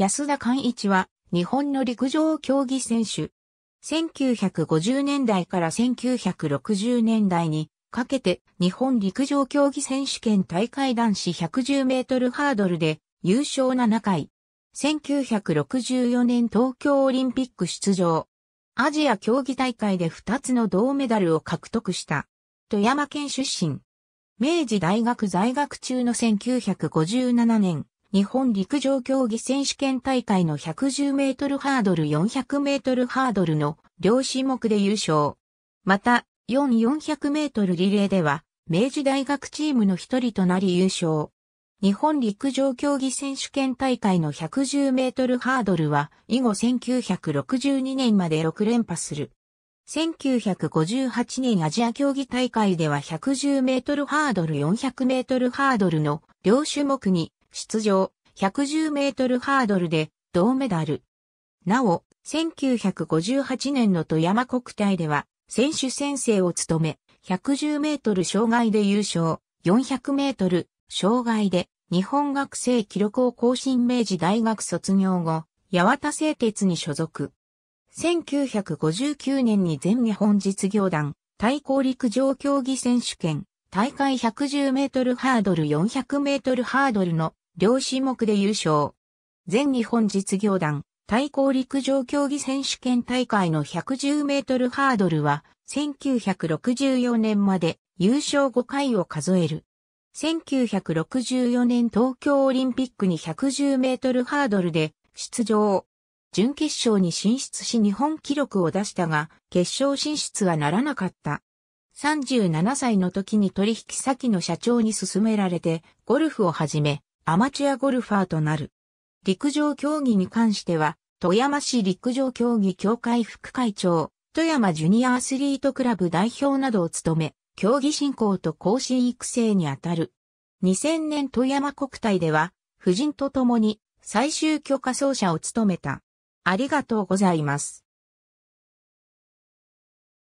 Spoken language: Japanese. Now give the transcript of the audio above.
安田寛一は、日本の陸上競技選手。1950年代から1960年代にかけて日本陸上競技選手権大会男子110メートルハードルで優勝7回。1964年東京オリンピック出場。アジア競技大会で2つの銅メダルを獲得した。富山県出身。明治大学在学中の1957年、日本陸上競技選手権大会の110メートルハードル400メートルハードルの両種目で優勝。また、4400メートルリレーでは、明治大学チームの一人となり優勝。日本陸上競技選手権大会の110メートルハードルは以後1962年まで6連覇する。1958年アジア競技大会では110メートルハードル400メートルハードルの両種目に出場、110メートルハードルで銅メダル。なお、1958年の富山国体では、選手宣誓を務め、110メートル障害で優勝、400メートル障害で日本学生記録を更新明治大学卒業後、八幡製鉄に所属。1959年に全日本実業団、対抗陸上競技選手権、大会110メートルハードル400メートルハードルの両種目で優勝。全日本実業団、対抗陸上競技選手権大会の110メートルハードルは、1964年まで優勝5回を数える。1964年東京オリンピックに110メートルハードルで出場。準決勝に進出し日本記録を出したが、決勝進出はならなかった。37歳の時に取引先の社長に勧められて、ゴルフを始め、アマチュアゴルファーとなる。陸上競技に関しては、富山市陸上競技協会副会長、富山ジュニアアスリートクラブ代表などを務め、競技振興と更新育成にあたる。2000年富山国体では、夫人と共に最終許可走者を務めた。ありがとうございます。